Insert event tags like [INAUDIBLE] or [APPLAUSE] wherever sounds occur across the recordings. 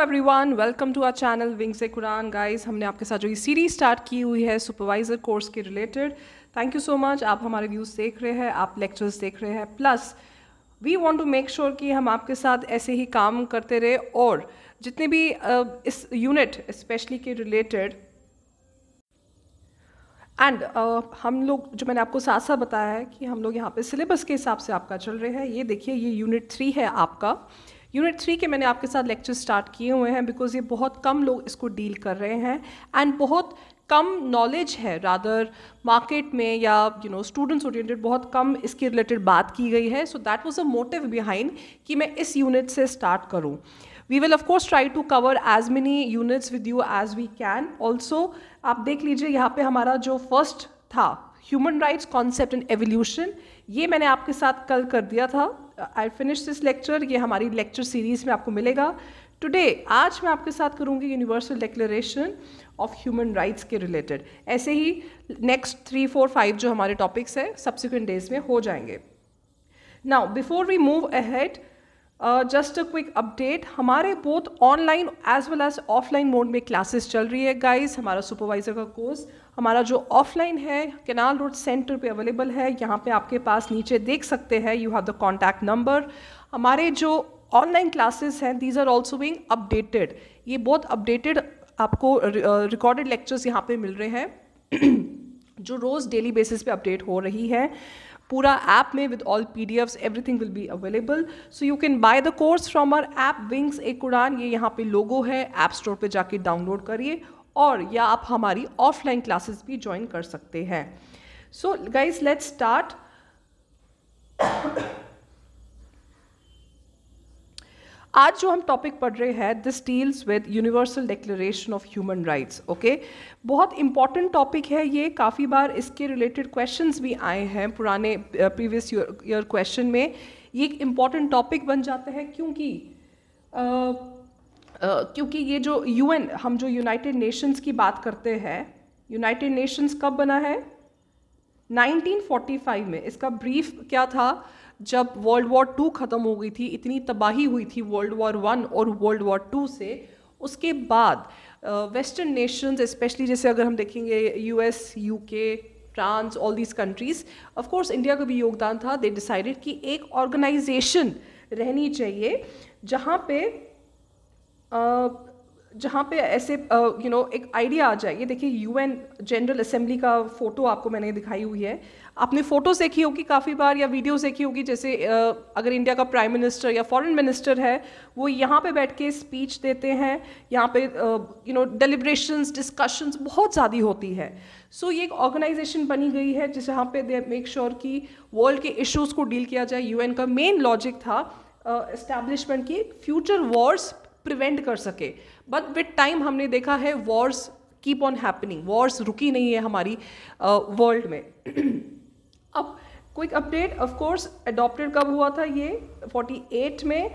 Everyone welcome to our channel wings a Quran guys हमने आपके साथ जो ये सीरीज स्टार्ट की हुई है सुपरवाइजर कोर्स के related thank you so much आप हमारे व्यूज़ देख रहे हैं आप लेक्चर्स देख रहे हैं plus we want to make sure कि हम आपके साथ ऐसे ही काम करते रहे और जितने भी uh, इस यूनिट स्पेशली के रिलेटेड एंड uh, हम लोग जो मैंने आपको साथ साथ बताया है कि हम लोग यहाँ पे सिलेबस के हिसाब से आपका चल रहे हैं ये देखिए ये यूनिट थ्री है आपका uh, यूनिट थ्री के मैंने आपके साथ लेक्चर स्टार्ट किए हुए हैं बिकॉज ये बहुत कम लोग इसको डील कर रहे हैं एंड बहुत कम नॉलेज है रादर मार्केट में या यू नो स्टूडेंट्स ओरिएंटेड बहुत कम इसके रिलेटेड बात की गई है so that was a motive behind कि मैं इस यूनिट से स्टार्ट करूं we will of course try to cover as many units with you as we can also आप देख लीजिए यहाँ पे हमारा जो फर्स्ट था human rights concept and evolution ये मैंने आपके साथ कल कर दिया था आई फिनिश दिस लेक्चर ये हमारी लेक्चर सीरीज़ में आपको मिलेगा टुडे आज मैं आपके साथ करूँगी universal declaration of human rights के रिलेटेड ऐसे ही नेक्स्ट थ्री फोर फाइव जो हमारे टॉपिक्स हैं सब्सिक्वेंट डेज में हो जाएंगे now before we move ahead just a quick update हमारे both online as well as offline mode में क्लासेस चल रही है गाइज हमारा सुपरवाइजर का कोर्स हमारा जो ऑफलाइन है केनाल रोड सेंटर पे अवेलेबल है यहाँ पे आपके पास नीचे देख सकते हैं you have the contact number हमारे जो ऑनलाइन क्लासेस हैं these are also being updated ये बहुत अपडेटेड आपको रिकॉर्डेड लेक्चर्स यहाँ पे मिल रहे हैं [CLEARS THROAT] जो रोज़ डेली बेसिस पे अपडेट हो रही है पूरा ऐप में with all P D Fs everything will be available so you can buy the course from our app wings a Quran ये यहाँ पे लोगो है ऐप स्टोर पे जाके डाउनलोड करिए और या आप हमारी ऑफलाइन क्लासेस भी ज्वाइन कर सकते हैं सो गाइज लेट्स स्टार्ट आज जो हम टॉपिक पढ़ रहे हैं this deals with universal declaration of human rights okay बहुत इंपॉर्टेंट टॉपिक है ये काफ़ी बार इसके रिलेटेड क्वेश्चंस भी आए हैं पुराने प्रीवियस ईयर क्वेश्चन में ये एक इम्पॉर्टेंट टॉपिक बन जाता है क्योंकि uh, क्योंकि ये जो यूएन हम जो यूनाइटेड नेशंस की बात करते हैं यूनाइटेड नेशंस कब बना है 1945 में इसका ब्रीफ क्या था जब वर्ल्ड वॉर टू ख़त्म हो गई थी इतनी तबाही हुई थी वर्ल्ड वॉर वन और वर्ल्ड वॉर टू से उसके बाद वेस्टर्न नेशंस स्पेशली जैसे अगर हम देखेंगे US UK France all these countries of course India का भी योगदान था दे डिसाइडेड कि एक ऑर्गेनाइजेशन रहनी चाहिए जहाँ पे जहाँ पे ऐसे यू नो एक आइडिया आ जाए ये देखिए यूएन जनरल असेंबली का फ़ोटो आपको मैंने दिखाई हुई है आपने फ़ोटोज़ देखी होगी काफ़ी बार या वीडियोज़ देखी होगी जैसे अगर इंडिया का प्राइम मिनिस्टर या फॉरेन मिनिस्टर है वो यहाँ पे बैठ के स्पीच देते हैं यहाँ पे यू नो डेलिब्रेशंस डिस्कशंस बहुत ज़्यादा होती है सो so, ये एक ऑर्गेनाइजेशन बनी गई है जिस जहाँ पे दे मेक श्योर कि वर्ल्ड के इश्यूज़ को डील किया जाए यूएन का मेन लॉजिक था इस्टेब्लिशमेंट की फ्यूचर वॉर्स प्रिवेंट कर सके बट विद टाइम हमने देखा है wars keep on happening wars रुकी नहीं है हमारी वर्ल्ड uh, में [CLEARS THROAT] अब quick update of course adopted कब हुआ था ये 48 में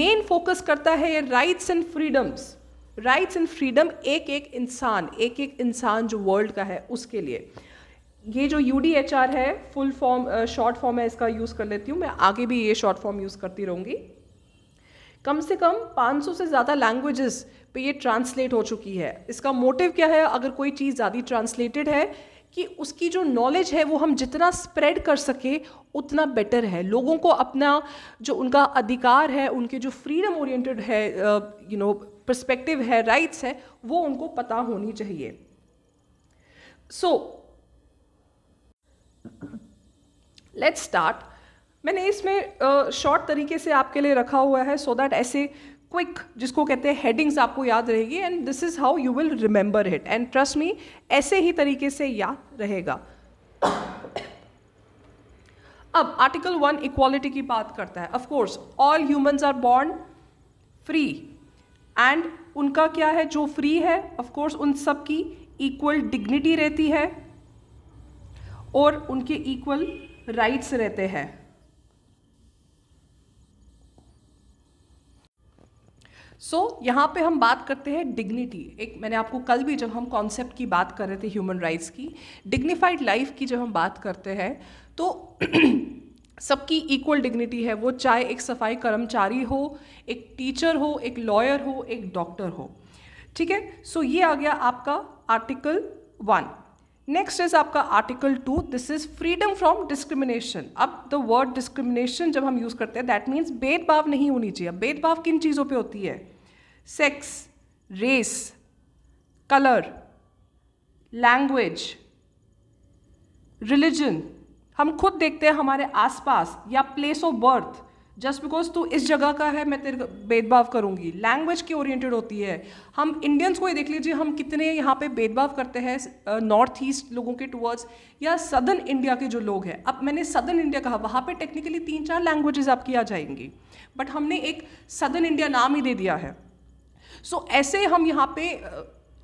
मेन फोकस करता है ये rights and freedoms rights and freedom एक एक इंसान एक एक इंसान जो वर्ल्ड का है उसके लिए ये जो यू है फुल फॉर्म शॉर्ट फॉर्म है इसका यूज़ कर लेती हूँ मैं आगे भी ये शॉर्ट फॉर्म यूज़ करती रहूँगी कम से कम 500 से ज़्यादा लैंग्वेजेस पे ये ट्रांसलेट हो चुकी है इसका मोटिव क्या है अगर कोई चीज़ ज़्यादा ट्रांसलेटेड है कि उसकी जो नॉलेज है वो हम जितना स्प्रेड कर सके उतना बेटर है लोगों को अपना जो उनका अधिकार है उनके जो फ्रीडम ओरिएंटेड है यू नो पर्सपेक्टिव है राइट्स है वो उनको पता होनी चाहिए सो लेट्स स्टार्ट मैंने इसमें शॉर्ट uh, तरीके से आपके लिए रखा हुआ है सो दैट ऐसे क्विक जिसको कहते हैं हेडिंग्स आपको याद रहेगी and this is how you will remember it and trust me ऐसे ही तरीके से याद रहेगा अब आर्टिकल वन इक्वालिटी की बात करता है of course all humans are born free and उनका क्या है जो फ्री है ऑफकोर्स उन सब की इक्वल डिग्निटी रहती है और उनके इक्वल राइट्स रहते हैं सो so, यहाँ पे हम बात करते हैं डिग्निटी एक मैंने आपको कल भी जब हम कॉन्सेप्ट की बात कर रहे थे ह्यूमन राइट्स की डिग्निफाइड लाइफ की जब हम बात करते हैं तो [CLEARS THROAT] सबकी इक्वल डिग्निटी है वो चाहे एक सफाई कर्मचारी हो एक टीचर हो एक लॉयर हो एक डॉक्टर हो ठीक है सो so, ये आ गया आपका आर्टिकल वन नेक्स्ट इज आपका article two this is freedom from discrimination अब द वर्ड डिस्क्रिमिनेशन जब हम यूज करते हैं दैट मीन्स भेदभाव नहीं होनी चाहिए अब भेदभाव किन चीज़ों पे होती है sex race colour language religion हम खुद देखते हैं हमारे आसपास या place of birth just because तू इस जगह का है मैं तेरे भेदभाव करूँगी लैंग्वेज की ओरिएंटेड होती है हम इंडियंस को ये देख लीजिए हम कितने यहाँ पे भेदभाव करते हैं नॉर्थ ईस्ट लोगों के टूवर्ड्स या सदर्न इंडिया के जो लोग हैं अब मैंने सदर्न इंडिया कहा वहाँ पे टेक्निकली तीन चार लैंग्वेजेस आपकी आ जाएंगी बट हमने एक सदर्न इंडिया नाम ही दे दिया है सो so, ऐसे हम यहाँ पे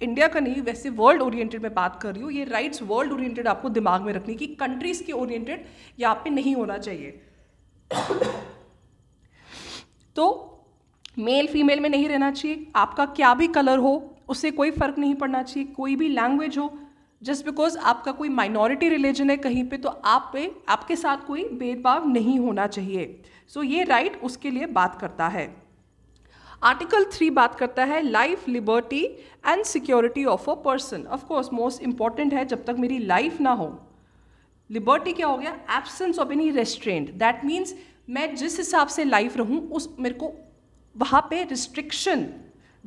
इंडिया का नहीं वैसे वर्ल्ड ओरिएंटेड में बात कर रही हूँ ये राइट्स वर्ल्ड ओरिएंटेड आपको दिमाग में रखनी कि कंट्रीज़ के ओरिएंटेड यहाँ पे नहीं होना चाहिए तो मेल फीमेल में नहीं रहना चाहिए आपका क्या भी कलर हो उससे कोई फ़र्क नहीं पड़ना चाहिए कोई भी लैंग्वेज हो जस्ट बिकॉज आपका कोई माइनॉरिटी रिलीजन है कहीं पे तो आप पे आपके साथ कोई भेदभाव नहीं होना चाहिए सो so, ये राइट right उसके लिए बात करता है आर्टिकल थ्री बात करता है life liberty and security of a person of course most important है जब तक मेरी लाइफ ना हो लिबर्टी क्या हो गया absence of any restraint that means मैं जिस हिसाब से लाइफ रहूं उस मेरे को वहाँ पे रिस्ट्रिक्शन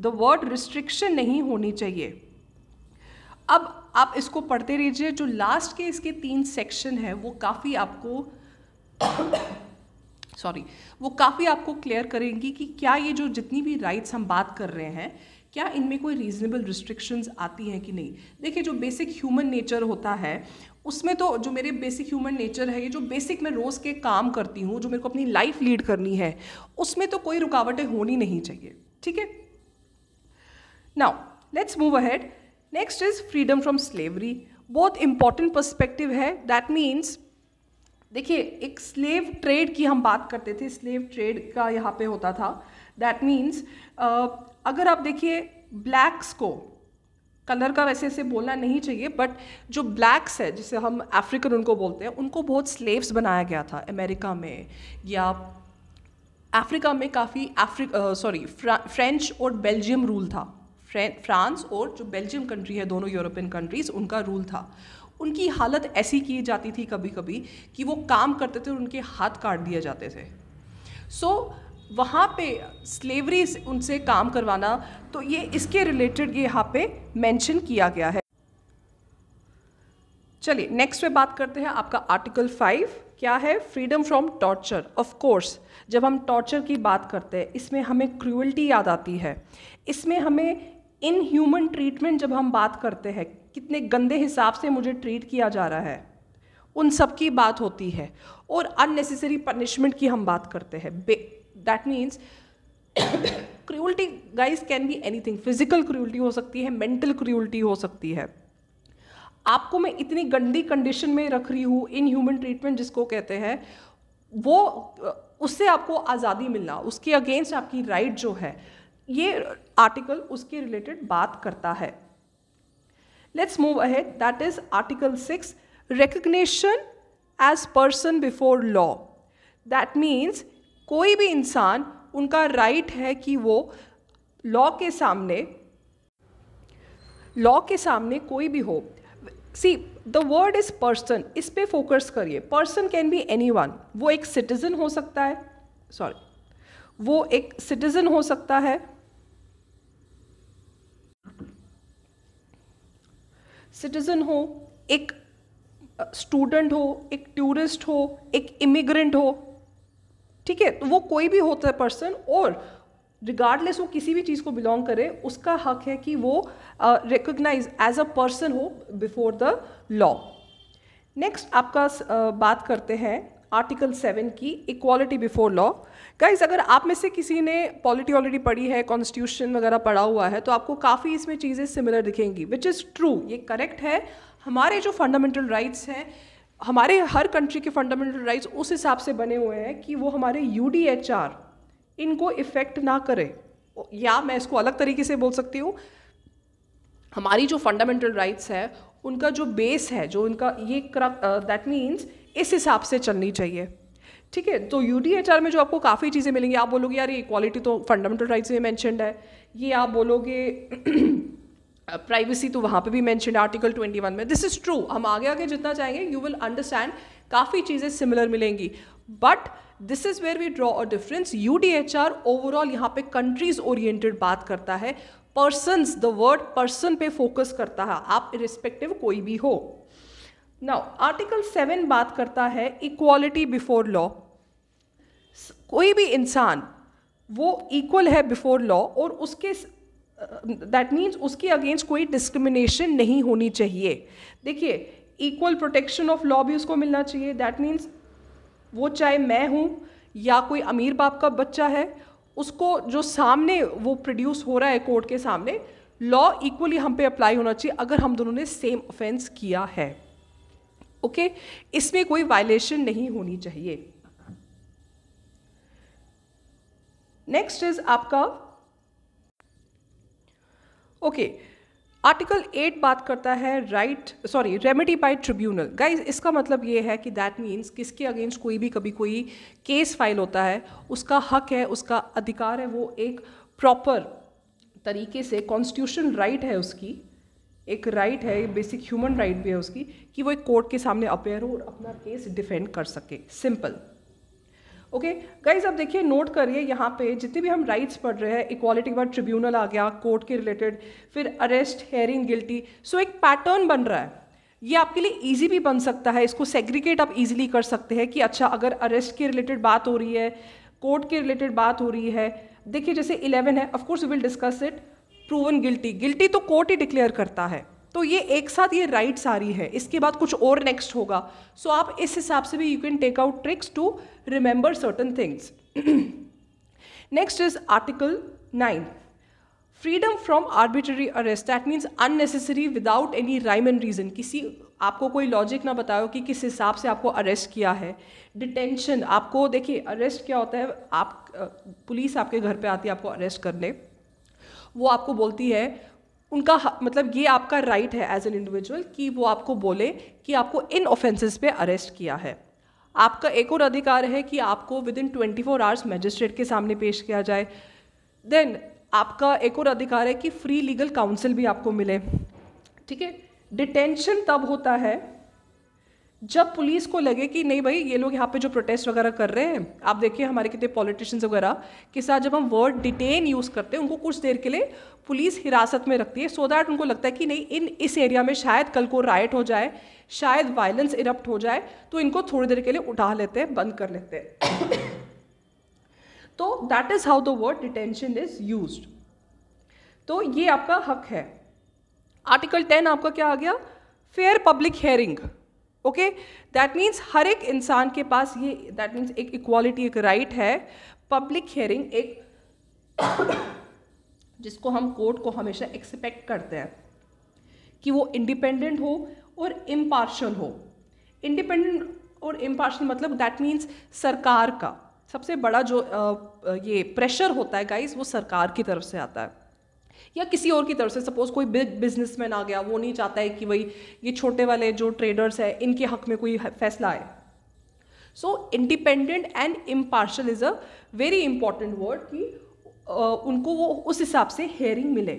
द वर्ड रिस्ट्रिक्शन नहीं होनी चाहिए अब आप इसको पढ़ते रहिए जो लास्ट के इसके तीन सेक्शन है वो काफ़ी आपको सॉरी [COUGHS] वो काफ़ी आपको क्लियर करेंगी कि क्या ये जो जितनी भी राइट्स हम बात कर रहे हैं क्या इनमें कोई रीजनेबल रिस्ट्रिक्शंस आती हैं कि नहीं देखिए जो बेसिक ह्यूमन नेचर होता है उसमें तो जो मेरे बेसिक ह्यूमन नेचर है ये जो बेसिक मैं रोज़ के काम करती हूँ जो मेरे को अपनी लाइफ लीड करनी है उसमें तो कोई रुकावटें होनी नहीं चाहिए ठीक है now let's move ahead next is freedom from slavery बहुत इंपॉर्टेंट पर्सपेक्टिव है दैट मीन्स देखिए एक स्लेव ट्रेड की हम बात करते थे स्लेव ट्रेड का यहाँ पे होता था दैट मीन्स uh, अगर आप देखिए ब्लैक्स को कलर का वैसे ऐसे बोलना नहीं चाहिए बट जो ब्लैक्स है जिसे हम अफ्रीकन उनको बोलते हैं उनको बहुत स्लेव्स बनाया गया था अमेरिका में या अफ्रीका में काफ़ी अफ्री सॉरी फ्रेंच और बेल्जियम रूल था फ्रांस और जो बेल्जियम कंट्री है दोनों यूरोपियन कंट्रीज़ उनका रूल था उनकी हालत ऐसी की जाती थी कभी कभी कि वो काम करते थे और उनके हाथ काट दिए जाते थे सो so, वहाँ पे स्लेवरी उनसे काम करवाना तो ये इसके रिलेटेड ये यहाँ पे मेंशन किया गया है चलिए नेक्स्ट पे बात करते हैं आपका आर्टिकल फाइव क्या है freedom from torture of course जब हम टॉर्चर की बात करते हैं इसमें हमें क्रूअल्टी याद आती है इसमें हमें इनह्यूमन ट्रीटमेंट जब हम बात करते हैं कितने गंदे हिसाब से मुझे ट्रीट किया जा रहा है उन सब की बात होती है और अननेसेसरी पनिशमेंट की हम बात करते हैं that means cruelty guys can be anything physical cruelty हो सकती है मेंटल क्रूल्टी हो सकती है आपको मैं इतनी गंदी कंडीशन में रख रही हूँ इन ह्यूमन ट्रीटमेंट जिसको कहते हैं वो उससे आपको आज़ादी मिलना उसके अगेंस्ट आपकी राइट right जो है ये आर्टिकल उसके रिलेटेड बात करता है let's move ahead that is article six recognition as person before law that means कोई भी इंसान उनका राइट है कि वो लॉ के सामने लॉ के सामने कोई भी हो see the word is person इस पे फोकस करिए person can be anyone वो एक सिटीज़न हो सकता है सॉरी वो एक सिटीज़न हो सकता है सिटीज़न हो एक स्टूडेंट हो एक टूरिस्ट हो एक इमिग्रेंट हो ठीक है तो वो कोई भी होता है पर्सन और रिगार्डलेस वो किसी भी चीज़ को बिलोंग करे उसका हक है कि वो रिकोगनाइज एज अ पर्सन हो बिफोर द लॉ नेक्स्ट आपका uh, बात करते हैं आर्टिकल सेवन की इक्वालिटी बिफोर लॉ गाइज अगर आप में से किसी ने पॉलिटी ऑलरेडी पढ़ी है कॉन्स्टिट्यूशन वगैरह पढ़ा हुआ है तो आपको काफ़ी इसमें चीज़ें सिमिलर दिखेंगी विच इज़ ट्रू ये करेक्ट है हमारे जो फंडामेंटल राइट्स हैं हमारे हर कंट्री के फंडामेंटल राइट्स उस हिसाब से बने हुए हैं कि वो हमारे यू इनको इफ़ेक्ट ना करे या मैं इसको अलग तरीके से बोल सकती हूँ हमारी जो फंडामेंटल राइट्स है उनका जो बेस है जो उनका ये दैट मीन्स इस हिसाब से चलनी चाहिए ठीक है तो यू में जो आपको काफ़ी चीज़ें मिलेंगी आप बोलोगे यार ये इक्वालिटी तो फंडामेंटल राइट्स में मैंशनड है ये आप बोलोगे प्राइवेसी uh, तो वहाँ पे भी मैंशन आर्टिकल 21 में दिस इज़ ट्रू हम आगे आगे जितना चाहेंगे यू विल अंडरस्टैंड काफ़ी चीज़ें सिमिलर मिलेंगी but this is where we draw a difference U D H R overall यहाँ पे कंट्रीज ओरिएंटेड बात करता है पर्सनस द वर्ड पर्सन पे फोकस करता है आप इरिस्पेक्टिव कोई भी हो नाउ आर्टिकल सेवन बात करता है इक्वालिटी बिफोर लॉ कोई भी इंसान वो इक्वल है बिफोर लॉ और उसके दैट मीन्स उसके अगेंस्ट कोई डिस्क्रिमिनेशन नहीं होनी चाहिए देखिए इक्वल प्रोटेक्शन ऑफ लॉ भी उसको मिलना चाहिए दैट मीन्स वो चाहे मैं हूँ या कोई अमीर बाप का बच्चा है उसको जो सामने वो प्रोड्यूस हो रहा है कोर्ट के सामने लॉ इक्वली हम पे अप्लाई होना चाहिए अगर हम दोनों ने सेम ऑफेंस किया है ओके okay? इसमें कोई वायलेशन नहीं होनी चाहिए नेक्स्ट इज आपका ओके आर्टिकल एट बात करता है right sorry remedy by tribunal guys इसका मतलब ये है कि दैट मीन्स किसके अगेंस्ट कोई भी कभी कोई केस फाइल होता है उसका हक है उसका अधिकार है वो एक प्रॉपर तरीके से कॉन्स्टिट्यूशन राइट right है उसकी एक राइट right है बेसिक ह्यूमन राइट भी है उसकी कि वो एक कोर्ट के सामने अपेयर हो और अपना केस डिफेंड कर सके सिंपल ओके गाइज अब देखिए नोट करिए यहाँ पे जितने भी हम राइट्स पढ़ रहे हैं इक्वालिटी के बाद ट्रिब्यूनल आ गया कोर्ट के रिलेटेड फिर अरेस्ट हेयरिंग गिल्टी सो एक पैटर्न बन रहा है ये आपके लिए इजी भी बन सकता है इसको सेग्रीगेट आप इजीली कर सकते हैं कि अच्छा अगर अरेस्ट के रिलेटेड बात हो रही है कोर्ट के रिलेटेड बात हो रही है देखिए जैसे इलेवन है of course we will discuss it proven guilty guilty तो कोर्ट ही डिक्लेयर करता है तो ये एक साथ ये राइट सारी है इसके बाद कुछ और नेक्स्ट होगा सो so, आप इस हिसाब से भी you can take out tricks to remember certain things next is article nine freedom from arbitrary arrest that means unnecessary without any rhyme and reason किसी आपको कोई लॉजिक ना बताओ कि किस हिसाब से आपको अरेस्ट किया है डिटेंशन आपको देखिए अरेस्ट क्या होता है आप पुलिस आपके घर पे आती है आपको अरेस्ट करने वो आपको बोलती है उनका मतलब ये आपका राइट right है एज एन इंडिविजुअल कि वो आपको बोले कि आपको इन ऑफेंसेस पे अरेस्ट किया है आपका एक और अधिकार है कि आपको within twenty four hours magistrate के सामने पेश किया जाए देन आपका एक और अधिकार है कि फ्री लीगल काउंसिल भी आपको मिले ठीक है डिटेंशन तब होता है जब पुलिस को लगे कि नहीं भाई ये लोग यहाँ पे जो प्रोटेस्ट वगैरह कर रहे हैं आप देखिए हमारे कितने पॉलिटिशियंस वगैरह के साथ जब हम वर्ड डिटेन यूज़ करते हैं उनको कुछ देर के लिए पुलिस हिरासत में रखती है सो दैट उनको लगता है कि नहीं इन इस एरिया में शायद कल को राइट हो जाए शायद वायलेंस इरप्ट हो जाए तो इनको थोड़ी देर के लिए उठा लेते हैं बंद कर लेते हैं [COUGHS] तो that is how the word detention is use तो ये आपका हक है आर्टिकल टेन आपका क्या आ गया fair public hearing okay that means हर एक इंसान के पास ये दैट मीन्स एक इक्वालिटी एक राइट right है पब्लिक हियरिंग एक [COUGHS] जिसको हम कोर्ट को हमेशा एक्सपेक्ट करते हैं कि वो इंडिपेंडेंट हो और इम्पार्शल हो इंडिपेंडेंट और इम्पार्शल मतलब दैट मीन्स सरकार का सबसे बड़ा जो आ, ये प्रेशर होता है गाइस वो सरकार की तरफ से आता है या किसी और की तरफ से सपोज कोई बिग बिजनेसमैन आ गया वो नहीं चाहता है कि भाई ये छोटे वाले जो ट्रेडर्स हैं इनके हक में कोई फैसला आए so independent and impartial is a very important word कि उनको वो उस हिसाब से हेयरिंग मिले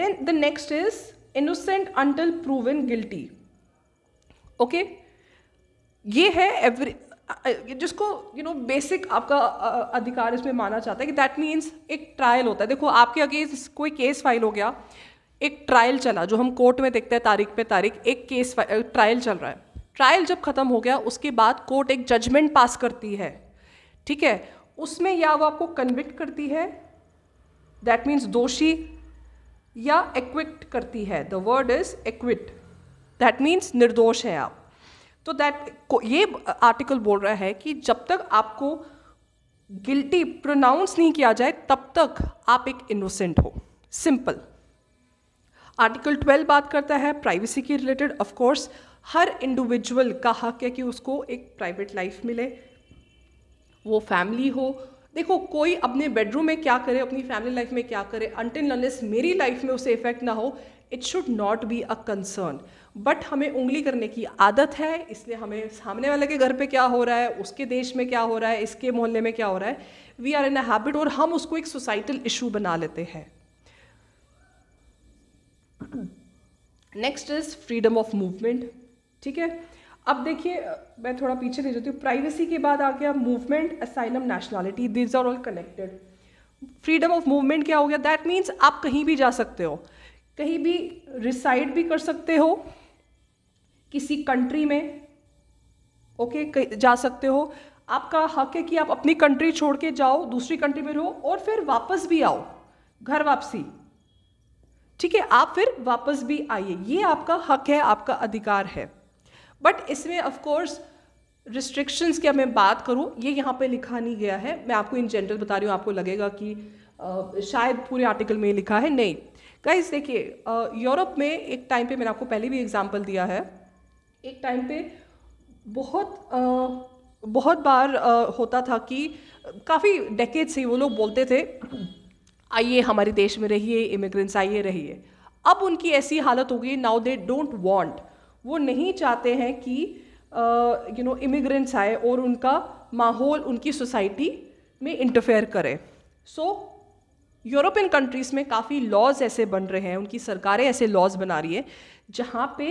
then the next is innocent until proven guilty okay ये है एवरी जिसको यू नो बेसिक आपका अधिकार इसमें माना चाहता है कि दैट मीन्स एक ट्रायल होता है देखो आपके अगेंस्ट कोई केस फाइल हो गया एक ट्रायल चला जो हम कोर्ट में देखते हैं तारीख पे तारीख एक केस ट्रायल चल रहा है ट्रायल जब खत्म हो गया उसके बाद कोर्ट एक जजमेंट पास करती है ठीक है उसमें या वो आपको कन्विक्ट करती है दैट मीन्स दोषी या एक्विट करती है the word is acquit that means निर्दोष है आप तो दैट ये आर्टिकल बोल रहा है कि जब तक आपको गिल्टी प्रोनाउंस नहीं किया जाए तब तक आप एक इनोसेंट हो सिंपल आर्टिकल 12 बात करता है प्राइवेसी की रिलेटेड ऑफ कोर्स हर इंडिविजुअल का हक है कि उसको एक प्राइवेट लाइफ मिले वो फैमिली हो देखो कोई अपने बेडरूम में क्या करे अपनी फैमिली लाइफ में क्या करे अनटिल अनलेस मेरी लाइफ में उसे इफेक्ट ना हो it should not be a concern but हमें उंगली करने की आदत है इसलिए हमें सामने वाले के घर पे क्या हो रहा है उसके देश में क्या हो रहा है इसके मोहल्ले में क्या हो रहा है we are in a habit और हम उसको एक सोसाइटल इशू बना लेते हैं next is freedom of movement ठीक है अब देखिए मैं थोड़ा पीछे ले जाती हूँ प्राइवेसी के बाद आ गया movement asylum nationality these are all connected freedom of movement क्या हो गया दैट मीन्स आप कहीं भी जा सकते हो कहीं भी रिसाइड भी कर सकते हो किसी कंट्री में ओके okay, जा सकते हो आपका हक है कि आप अपनी कंट्री छोड़ के जाओ दूसरी कंट्री में रहो और फिर वापस भी आओ घर वापसी ठीक है आप फिर वापस भी आइए ये आपका हक है आपका अधिकार है बट इसमें ऑफकोर्स रिस्ट्रिक्शंस की मैं बात करूँ ये यहाँ पे लिखा नहीं गया है मैं आपको इन जनरल बता रही हूँ आपको लगेगा कि आ, शायद पूरे आर्टिकल में लिखा है नहीं गाइस देखिए यूरोप में एक टाइम पे मैंने आपको पहले भी एग्जांपल दिया है एक टाइम पे बहुत आ, बहुत बार आ, होता था कि काफ़ी डेकेज से वो लोग बोलते थे आइए हमारे देश में रहिए इमिग्रेंट्स आइए रहिए अब उनकी ऐसी हालत हो गई नाउ दे डोंट वांट वो नहीं चाहते हैं कि यू नो इमिग्रेंट्स आए और उनका माहौल उनकी सोसाइटी में इंटरफेयर करे सो so, यूरोपियन कंट्रीज़ में काफ़ी लॉज ऐसे बन रहे हैं उनकी सरकारें ऐसे लॉज बना रही है जहाँ पे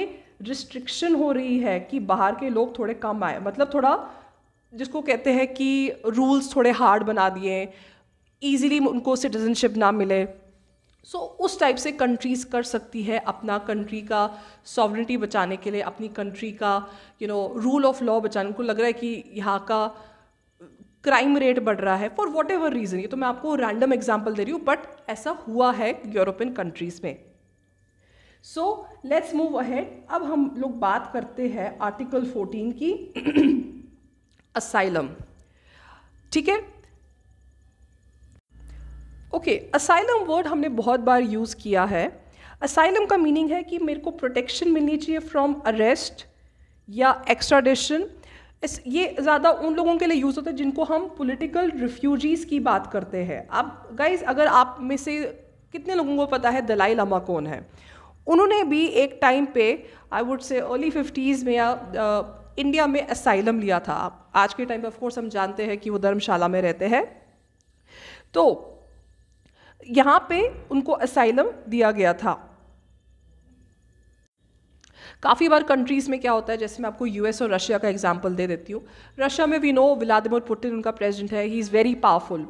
रिस्ट्रिक्शन हो रही है कि बाहर के लोग थोड़े कम आए मतलब थोड़ा जिसको कहते हैं कि रूल्स थोड़े हार्ड बना दिए ईजीली उनको सिटीजनशिप ना मिले सो so, उस टाइप से कंट्रीज़ कर सकती है अपना कंट्री का सॉवरिटी बचाने के लिए अपनी कंट्री का you know rule of law बचाने को लग रहा है कि यहाँ का क्राइम रेट बढ़ रहा है फॉर वॉट एवर रीज़न ये तो मैं आपको रैंडम एग्जाम्पल दे रही हूँ बट ऐसा हुआ है यूरोपियन कंट्रीज़ में सो लेट्स मूव अहेड अब हम लोग बात करते हैं आर्टिकल 14 की असाइलम [CLEARS THROAT] ठीक है ओके असाइलम वर्ड हमने बहुत बार यूज़ किया है असाइलम का मीनिंग है कि मेरे को प्रोटेक्शन मिलनी चाहिए फ्रॉम अरेस्ट या एक्स्ट्राडिशन इस ये ज़्यादा उन लोगों के लिए यूज़ होता है जिनको हम पॉलिटिकल रिफ्यूजीज़ की बात करते हैं आप गाइज अगर आप में से कितने लोगों को पता है दलाई लामा कौन है उन्होंने भी एक टाइम पे I would say early fifties में या इंडिया में असाइलम लिया था आज के टाइम पे ऑफकोर्स हम जानते हैं कि वो धर्मशाला में रहते हैं तो यहाँ पे उनको असाइलम दिया गया था काफ़ी बार कंट्रीज़ में क्या होता है जैसे मैं आपको यूएस और रशिया का एग्जाम्पल दे देती हूँ रशिया में वी नो व्लादिमिर पुटिन उनका प्रेजिडेंट है ही इज़ वेरी पावरफुल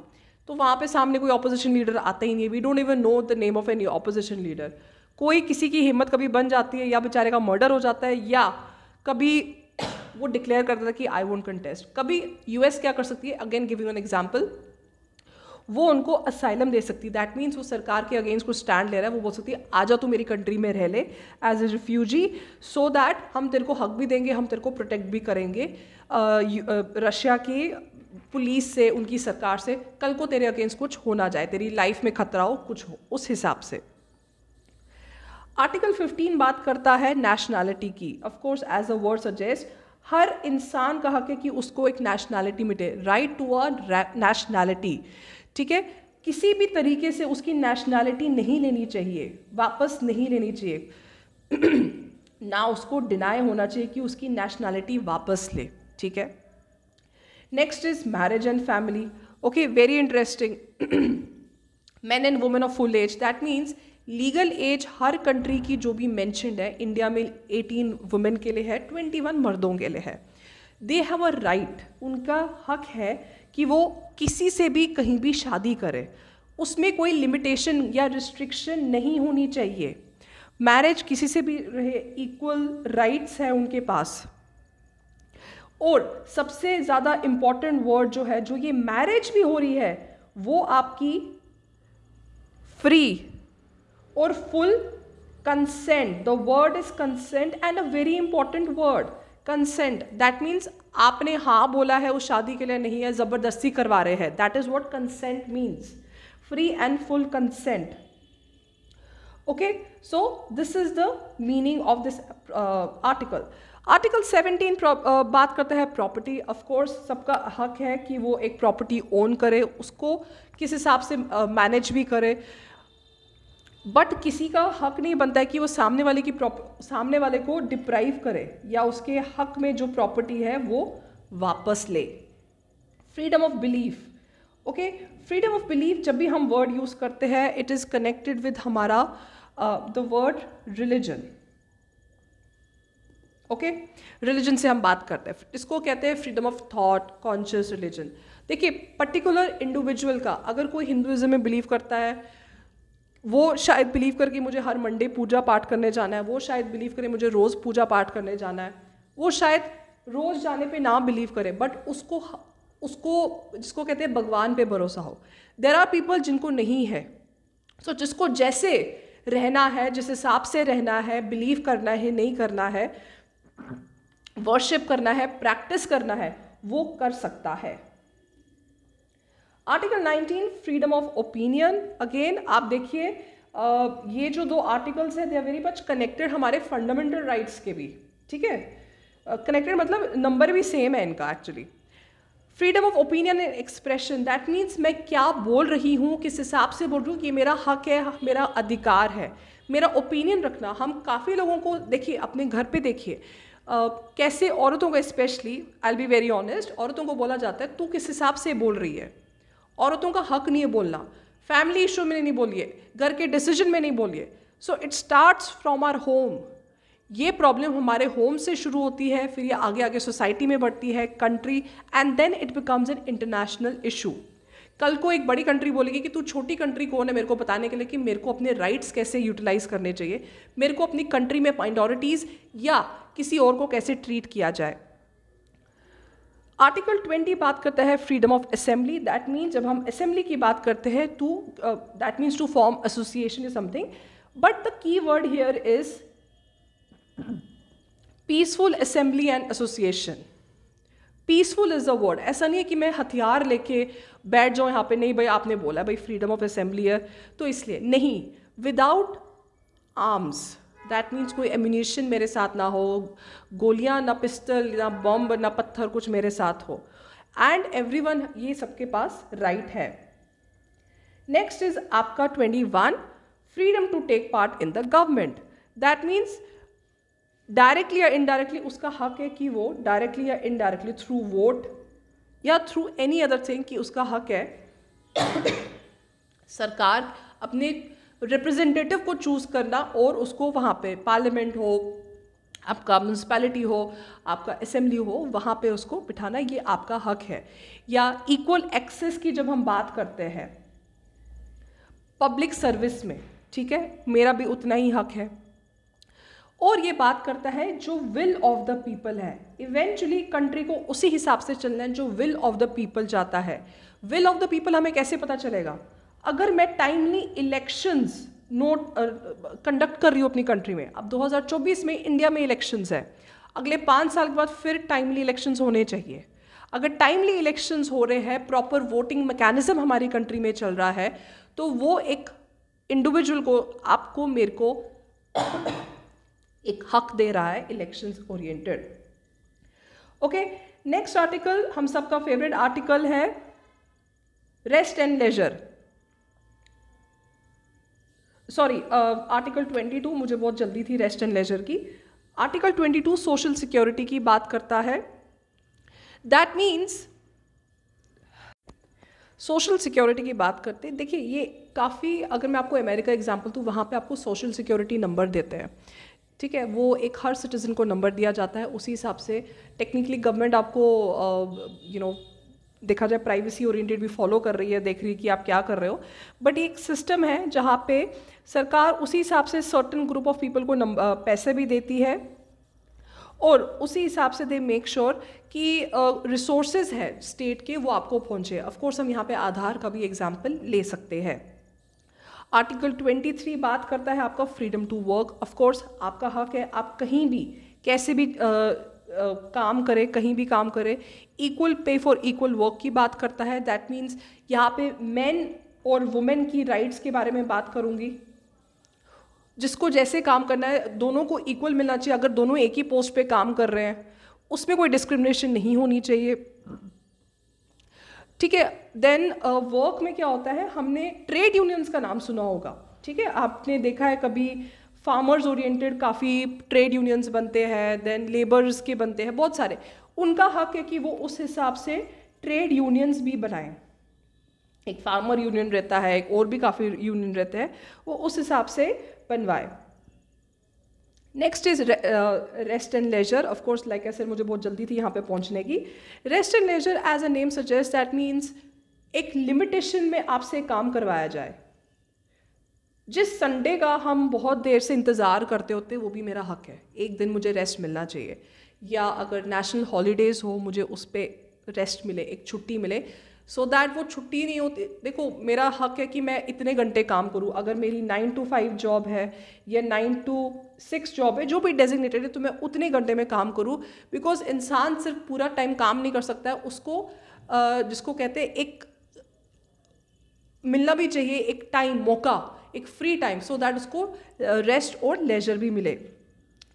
तो वहाँ पे सामने कोई ऑपोजिशन लीडर आता ही नहीं we don't even know the name of any opposition leader कोई किसी की हिम्मत कभी बन जाती है या बेचारे का मर्डर हो जाता है या कभी वो डिक्लेयर करता था कि आई वोंट कंटेस्ट कभी यूएस क्या कर सकती है अगेन गिविंग एन एग्जाम्पल वो उनको असाइलम दे सकती दैट मीन्स वो सरकार के अगेंस्ट को स्टैंड ले रहा है वो बोल सकती है आ जा तू मेरी कंट्री में रह ले as a refugee so that हम तेरे को हक भी देंगे हम तेरे को प्रोटेक्ट भी करेंगे रशिया की पुलिस से उनकी सरकार से कल को तेरे अगेंस्ट कुछ हो ना जाए तेरी लाइफ में खतरा हो कुछ हो उस हिसाब से आर्टिकल 15 बात करता है नेशनैलिटी की of course as a word suggest हर इंसान का हक है कि उसको एक नेशनैलिटी मिटे राइट टू अ नेशनैलिटी ठीक है किसी भी तरीके से उसकी नेशनैलिटी नहीं लेनी चाहिए वापस नहीं लेनी चाहिए [CLEARS THROAT] ना उसको डिनाई होना चाहिए कि उसकी नेशनैलिटी वापस ले ठीक है next is marriage and family okay very interesting man and women of full age that means legal age हर कंट्री की जो भी मैंशनड है इंडिया में एटीन वुमेन के लिए है ट्वेंटी वन मर्दों के लिए है दे हैव अ राइट उनका हक है कि वो किसी से भी कहीं भी शादी करे उसमें कोई लिमिटेशन या रिस्ट्रिक्शन नहीं होनी चाहिए मैरिज किसी से भी रहे इक्वल राइट्स है उनके पास और सबसे ज़्यादा इम्पॉर्टेंट वर्ड जो है जो ये मैरिज भी हो रही है वो आपकी फ्री और full consent the word is consent and a very important word consent that means आपने हाँ बोला है उस शादी के लिए नहीं है ज़बरदस्ती करवा रहे हैं that is what consent means free and full consent okay so this is the meaning of this article article 17 बात करता है प्रॉपर्टी ऑफ कोर्स सबका हक है कि वो एक प्रॉपर्टी ओन करे उसको किस हिसाब से मैनेज uh, भी करे बट किसी का हक नहीं बनता है कि वो सामने वाले की सामने वाले को डिप्राइव करे या उसके हक में जो प्रॉपर्टी है वो वापस ले freedom of belief okay freedom of belief जब भी हम वर्ड यूज़ करते हैं इट इज़ कनेक्टेड विद हमारा the word religion okay religion से हम बात करते हैं इसको कहते हैं freedom of thought conscious religion देखिए पर्टिकुलर इंडिविजुअल का अगर कोई हिंदुइज्म में बिलीव करता है वो शायद बिलीव करके मुझे हर मंडे पूजा पाठ करने जाना है वो शायद बिलीव करे मुझे रोज़ पूजा पाठ करने जाना है वो शायद रोज़ जाने पे ना बिलीव करे बट उसको उसको जिसको कहते हैं भगवान पे भरोसा हो देर आर पीपल जिनको नहीं है सो so, जिसको जैसे रहना है जिस हिसाब से रहना है बिलीव करना है नहीं करना है वर्शिप करना है प्रैक्टिस करना है वो कर सकता है article 19 freedom of opinion again आप देखिए ये जो दो आर्टिकल्स हैं they are very much connected हमारे फंडामेंटल राइट्स के भी ठीक है कनेक्टेड मतलब नंबर भी सेम है इनका actually freedom of opinion and expression that means मैं क्या बोल रही हूँ किस हिसाब से बोल रही हूँ कि मेरा हक है मेरा अधिकार है मेरा ओपिनियन रखना हम काफ़ी लोगों को देखिए अपने घर पे देखिए Uh, कैसे औरतों को specially I'll be very honest औरतों को बोला जाता है तू किस हिसाब से बोल रही है औरतों का हक नहीं है बोलना फैमिली इशू में नहीं बोलिए घर के डिसीजन में नहीं बोलिए so it starts from our home ये प्रॉब्लम हमारे होम से शुरू होती है फिर ये आगे आगे सोसाइटी में बढ़ती है country and then it becomes an international issue कल को एक बड़ी कंट्री बोलेगी कि तू छोटी कंट्री कौन है मेरे को बताने के लिए कि मेरे को अपने राइट्स कैसे यूटिलाइज करने चाहिए मेरे को अपनी कंट्री में माइनॉरिटीज़ या किसी और को कैसे ट्रीट किया जाए आर्टिकल 20 बात करता है freedom of assembly that means जब हम असेंबली की बात करते हैं to that means to form association is something but the key word here is peaceful assembly and association peaceful is a word ऐसा नहीं है कि मैं हथियार लेके बैठ जाऊँ यहाँ पे नहीं भाई आपने बोला भाई फ्रीडम ऑफ असेंबली है तो इसलिए नहीं विदाउट आर्म्स दैट मीन्स कोई एम्यूनेशन मेरे साथ ना हो गोलियाँ ना पिस्टल ना बॉम्ब ना पत्थर कुछ मेरे साथ हो एंड एवरी वन ये सबके पास राइट right है नेक्स्ट इज आपका twenty one freedom to take part in the government that means directly या इनडायरेक्टली उसका हक है कि वो डायरेक्टली या इनडायरेक्टली थ्रू वोट या थ्रू एनी अदर थिंग कि उसका हक है [COUGHS] सरकार अपने रिप्रेजेंटेटिव को चूज़ करना और उसको वहाँ पे पार्लियामेंट हो आपका म्यूनसिपैलिटी हो आपका असेंबली हो वहाँ पे उसको बिठाना ये आपका हक है या इक्वल एक्सेस की जब हम बात करते हैं पब्लिक सर्विस में ठीक है मेरा भी उतना ही हक है और ये बात करता है जो विल ऑफ द पीपल है इवेंचुअली कंट्री को उसी हिसाब से चलना है जो विल ऑफ द पीपल जाता है विल ऑफ द पीपल हमें कैसे पता चलेगा अगर मैं टाइमली इलेक्शंस नोट कंडक्ट कर रही हूँ अपनी कंट्री में अब 2024 में इंडिया में इलेक्शंस है अगले पाँच साल के बाद फिर टाइमली इलेक्शंस होने चाहिए अगर टाइमली इलेक्शंस हो रहे हैं प्रॉपर वोटिंग मैकेनिज्म हमारी कंट्री में चल रहा है तो वो एक इंडिविजुअल को आपको मेरे को एक हक दे रहा है elections oriented okay next article हम सबका फेवरेट आर्टिकल है rest and leisure sorry article 22 मुझे बहुत जल्दी थी रेस्ट एंड लेजर की आर्टिकल 22 सोशल सिक्योरिटी की बात करता है दैट मीन्स सोशल सिक्योरिटी की बात करते हैं देखिए ये काफ़ी अगर मैं आपको अमेरिका एग्जाम्पल दूँ वहाँ पे आपको सोशल सिक्योरिटी नंबर देते हैं ठीक है वो एक हर सिटीज़न को नंबर दिया जाता है उसी हिसाब से टेक्निकली गवर्नमेंट आपको you uh, know you know, देखा जाए प्राइवेसी ओरिएंटेड भी फॉलो कर रही है देख रही है कि आप क्या कर रहे हो बट एक सिस्टम है जहाँ पे सरकार उसी हिसाब से सर्टन ग्रुप ऑफ पीपल को नंबर पैसे भी देती है और उसी हिसाब से दे मेक श्योर कि रिसोर्सेज uh, है स्टेट के वो आपको पहुँचे ऑफकोर्स हम यहाँ पे आधार का भी एग्जाम्पल ले सकते हैं आर्टिकल 23 बात करता है आपका फ्रीडम टू वर्क ऑफकोर्स आपका हक है आप कहीं भी कैसे भी uh, काम करे कहीं भी काम करे equal pay for equal work की बात करता है दैट मीन्स यहाँ पे मैन और वुमेन की राइट्स के बारे में बात करूँगी जिसको जैसे काम करना है दोनों को इक्वल मिलना चाहिए अगर दोनों एक ही पोस्ट पे काम कर रहे हैं उसमें कोई डिस्क्रिमिनेशन नहीं होनी चाहिए ठीक है देन वर्क में क्या होता है हमने ट्रेड यूनियंस का नाम सुना होगा ठीक है आपने देखा है कभी फार्मर्स ओरिएंटेड काफ़ी ट्रेड यूनियंस बनते हैं देन लेबर्स के बनते हैं बहुत सारे उनका हक है कि वो उस हिसाब से ट्रेड यूनियंस भी बनाएं एक फार्मर यूनियन रहता है एक और भी काफ़ी यूनियन रहते हैं वो उस हिसाब से बनवाए next is rest and leisure of course like ऐसे मुझे बहुत जल्दी थी यहाँ पे पहुँचने की rest and leisure as a name suggest that means एक लिमिटेशन में आपसे काम करवाया जाए जिस संडे का हम बहुत देर से इंतज़ार करते होते वो भी मेरा हक है एक दिन मुझे रेस्ट मिलना चाहिए या अगर नेशनल हॉलीडेज़ हो मुझे उस पर रेस्ट मिले एक छुट्टी मिले सो so दैट वो छुट्टी नहीं होती देखो मेरा हक है कि मैं इतने घंटे काम करूँ अगर मेरी नाइन टू फाइव जॉब है या नाइन टू सिक्स जॉब है जो भी डेजिग्नेटेड है तो मैं उतने घंटे में काम करूँ बिकॉज इंसान सिर्फ पूरा टाइम काम नहीं कर सकता है उसको जिसको कहते हैं एक मिलना भी चाहिए एक टाइम मौका एक फ्री टाइम सो दैट उसको रेस्ट uh, और लेजर भी मिले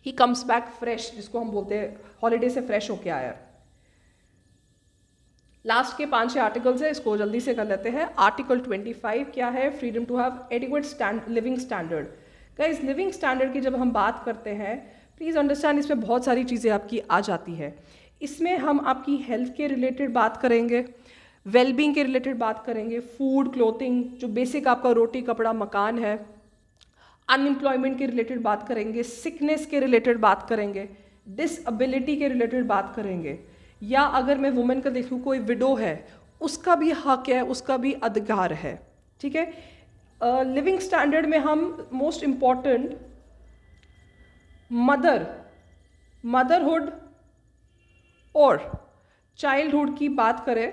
ही कम्स बैक फ्रेश जिसको हम बोलते हैं हॉलीडे से फ्रेश होके आया लास्ट के पांच छह आर्टिकल्स है इसको जल्दी से कर लेते हैं आर्टिकल ट्वेंटी फाइव क्या है freedom to have adequate stand living standard क्या इस लिविंग स्टैंडर्ड की जब हम बात करते हैं प्लीज़ अंडरस्टैंड इसमें बहुत सारी चीज़ें आपकी आ जाती है इसमें हम आपकी हेल्थ के रिलेटेड बात करेंगे वेलबींग के रिलेटेड बात करेंगे फूड क्लोथिंग जो बेसिक आपका रोटी कपड़ा मकान है अनएम्प्लॉयमेंट के रिलेटेड बात करेंगे सिकनेस के रिलेटेड बात करेंगे डिसबिलिटी के रिलेटेड बात करेंगे या अगर मैं वुमेन का देखूँ कोई विडो है उसका भी हक है उसका भी अधिकार है ठीक है लिविंग uh, स्टैंडर्ड में हम मोस्ट इम्पॉर्टेंट मदर मदरहुड और चाइल्डहुड की बात करें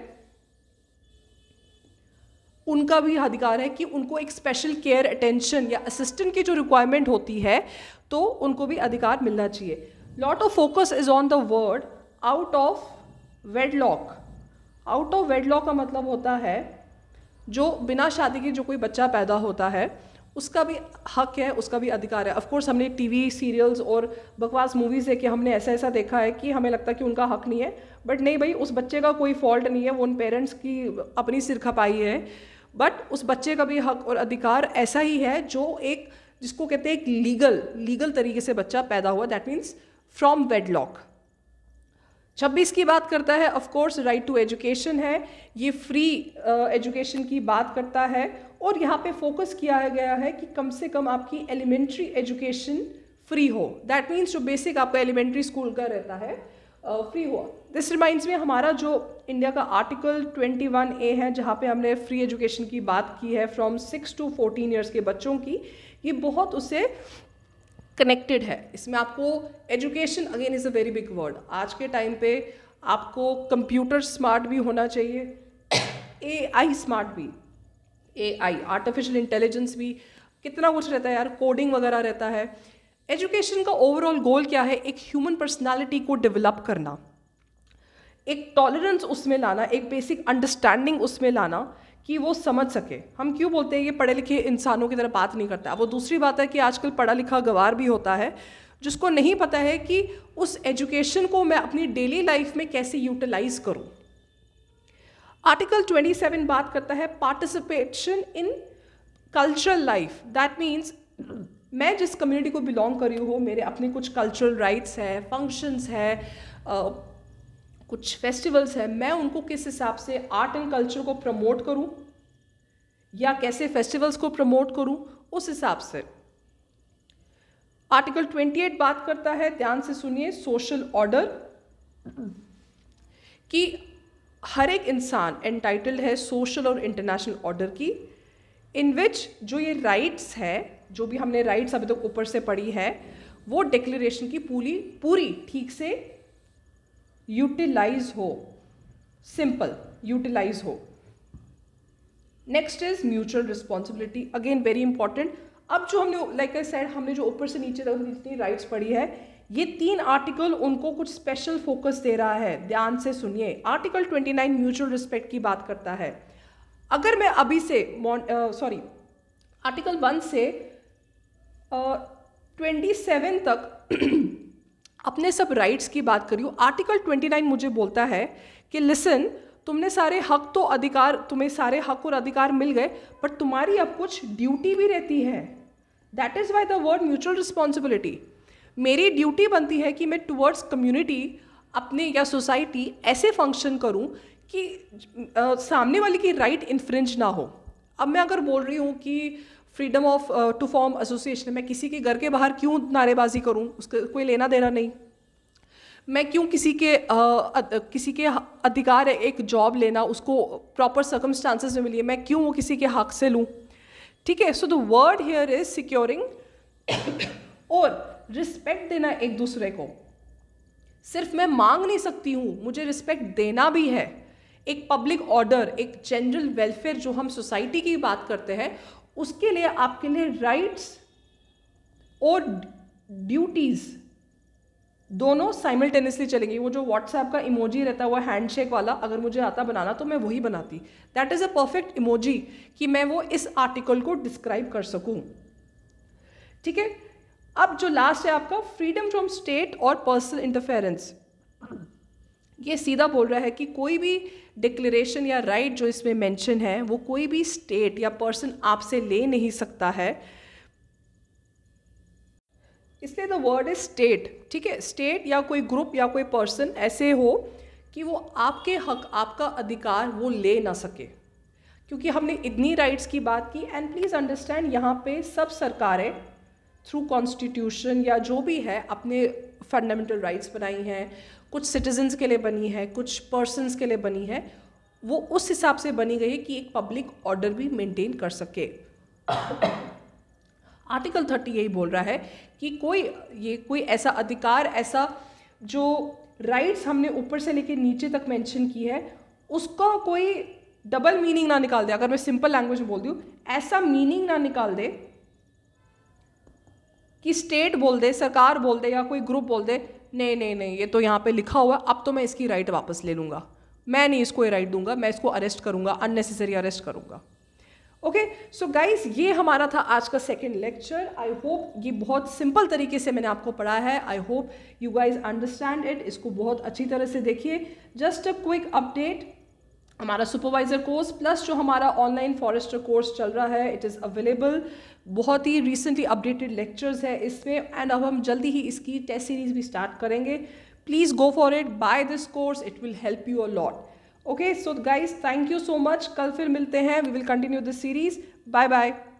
उनका भी अधिकार है कि उनको एक स्पेशल केयर अटेंशन या असिस्टेंट की जो रिक्वायरमेंट होती है तो उनको भी अधिकार मिलना चाहिए lot of focus is on the word out of wedlock out of wedlock का मतलब होता है जो बिना शादी के जो कोई बच्चा पैदा होता है उसका भी हक है उसका भी अधिकार है ऑफकोर्स हमने टीवी सीरियल्स और बकवास मूवीज़ है कि हमने ऐसा ऐसा देखा है कि हमें लगता है कि उनका हक नहीं है बट नहीं भाई उस बच्चे का कोई फॉल्ट नहीं है वो उन पेरेंट्स की अपनी सिर खपाई है बट उस बच्चे का भी हक और अधिकार ऐसा ही है जो एक जिसको कहते हैं एक लीगल लीगल तरीके से बच्चा पैदा हुआ दैट मीन्स फ्रॉम वेडलॉक छब्बीस की बात करता है of course right to education है ये फ्री एजुकेशन uh, की बात करता है और यहाँ पे फोकस किया गया है कि कम से कम आपकी एलिमेंट्री एजुकेशन फ्री हो दैट मीन्स जो बेसिक आपका एलिमेंट्री स्कूल का रहता है फ्री uh, हुआ दिस रिमाइंड्स में हमारा जो इंडिया का आर्टिकल 21 ए है जहाँ पे हमने फ्री एजुकेशन की बात की है from six to fourteen years के बच्चों की ये बहुत उससे कनेक्टेड है इसमें आपको education again is a very big word आज के टाइम पे आपको कंप्यूटर स्मार्ट भी होना चाहिए ए आई स्मार्ट भी ए आई आर्टिफिशियल इंटेलिजेंस भी कितना कुछ रहता है यार कोडिंग वगैरह रहता है एजुकेशन का ओवरऑल गोल क्या है एक ह्यूमन पर्सनालिटी को डेवलप करना एक टॉलरेंस उसमें लाना एक बेसिक अंडरस्टैंडिंग उसमें लाना कि वो समझ सके हम क्यों बोलते हैं ये पढ़े लिखे इंसानों की तरह बात नहीं करता वो दूसरी बात है कि आजकल पढ़ा लिखा गवार भी होता है जिसको नहीं पता है कि उस एजुकेशन को मैं अपनी डेली लाइफ में कैसे यूटिलाइज करूँ आर्टिकल 27 बात करता है participation in cultural life that means मैं जिस कम्युनिटी को बिलोंग कर रही हूँ मेरे अपने कुछ कल्चरल राइट्स हैं फंक्शंस है कुछ फेस्टिवल्स हैं मैं उनको किस हिसाब से आर्ट एंड कल्चर को प्रमोट करूं या कैसे फेस्टिवल्स को प्रमोट करूं उस हिसाब से आर्टिकल 28 बात करता है ध्यान से सुनिए सोशल ऑर्डर कि हर एक इंसान एंटाइटल्ड है सोशल और इंटरनेशनल ऑर्डर की इन विच जो ये राइट्स है जो भी हमने राइट्स अभी तक तो ऊपर से पढ़ी है वो डिक्लेरेशन की पूरी पूरी ठीक से यूटिलाइज हो सिंपल यूटिलाइज हो next is mutual responsibility again very important अब जो हमने लाइक आई सेड हमने जो ऊपर से नीचे तक जितनी राइट्स पढ़ी है ये तीन आर्टिकल उनको कुछ स्पेशल फोकस दे रहा है ध्यान से सुनिए आर्टिकल 29 म्यूचुअल रिस्पेक्ट की बात करता है अगर मैं अभी से सॉरी आर्टिकल वन से ट्वेंटी uh, सेवन तक [CLEARS THROAT] [CLEARS THROAT] अपने सब राइट्स की बात करी आर्टिकल 29 मुझे बोलता है कि लिसन तुमने सारे हक तो अधिकार तुम्हें सारे हक और अधिकार मिल गए बट तुम्हारी अब कुछ ड्यूटी भी रहती है that is why the word mutual responsibility मेरी ड्यूटी बनती है कि मैं टूवर्ड्स कम्युनिटी अपने या सोसाइटी ऐसे फंक्शन करूं कि आ, सामने वाले की राइट right इन्फ्रिंज ना हो अब मैं अगर बोल रही हूँ कि freedom of to form association मैं किसी के घर के बाहर क्यों नारेबाजी करूँ उसका कोई लेना देना नहीं मैं क्यों किसी के आ, uh, अद, किसी के अधिकार है एक जॉब लेना उसको प्रॉपर सर्कमस्टांसिस में मिली मैं क्यों वो किसी के हक से लूँ ठीक है so the word here is securing और रिस्पेक्ट देना एक दूसरे को सिर्फ मैं मांग नहीं सकती हूँ मुझे रिस्पेक्ट देना भी है एक पब्लिक ऑर्डर एक जनरल वेलफेयर जो हम सोसाइटी की बात करते हैं उसके लिए आपके लिए राइट्स और ड्यूटीज़ दोनों साइमल्टेनियसली चलेंगी वो जो व्हाट्सएप का इमोजी रहता है वो हैंडशेक वाला अगर मुझे आता बनाना तो मैं वही बनाती that is a perfect emoji कि मैं वो इस आर्टिकल को डिस्क्राइब कर सकूँ ठीक है अब जो लास्ट है आपका फ्रीडम फ्रॉम स्टेट और पर्सनल इंटरफेरेंस ये सीधा बोल रहा है कि कोई भी डिक्लेरेशन या राइट right जो इसमें मेंशन है वो कोई भी स्टेट या पर्सन आपसे ले नहीं सकता है इसलिए द वर्ड इज स्टेट ठीक है स्टेट या कोई ग्रुप या कोई पर्सन ऐसे हो कि वो आपके हक आपका अधिकार वो ले ना सके क्योंकि हमने इतनी राइट्स की बात की एंड प्लीज़ अंडरस्टैंड यहाँ पे सब सरकारें थ्रू कॉन्स्टिट्यूशन या जो भी है अपने फंडामेंटल राइट्स बनाई हैं कुछ सिटीजन्स के लिए बनी है कुछ पर्सनस के लिए बनी है वो उस हिसाब से बनी गई है कि एक पब्लिक ऑर्डर भी मेंटेन कर सके आर्टिकल थर्टी यही बोल रहा है कि कोई ये कोई ऐसा अधिकार ऐसा जो राइट्स हमने ऊपर से लेके नीचे तक मेंशन की है उसका कोई डबल मीनिंग ना निकाल दे अगर मैं सिंपल लैंग्वेज में बोल दूँ ऐसा मीनिंग ना निकाल दे कि स्टेट बोल दे सरकार बोल दे या कोई ग्रुप बोल दे नहीं नहीं नहीं ये तो यहाँ पे लिखा हुआ है अब तो मैं इसकी राइट वापस ले लूँगा मैं नहीं इसको ये राइट दूंगा मैं इसको अरेस्ट करूँगा अननेसेसरी अरेस्ट करूँगा ओके सो गाइज ये हमारा था आज का सेकेंड लेक्चर आई होप ये बहुत सिंपल तरीके से मैंने आपको पढ़ा है I hope you guys understand it इसको बहुत अच्छी तरह से देखिए जस्ट अ क्विक अपडेट हमारा सुपरवाइज़र कोर्स प्लस जो हमारा ऑनलाइन फॉरेस्टर कोर्स चल रहा है इट इज़ अवेलेबल बहुत ही रिसेंटली अपडेटेड लेक्चर्स है इसमें एंड अब हम जल्दी ही इसकी टेस्ट सीरीज़ भी स्टार्ट करेंगे please go for it buy this course it will help you a lot okay so guys thank you so much कल फिर मिलते हैं we will continue this series bye bye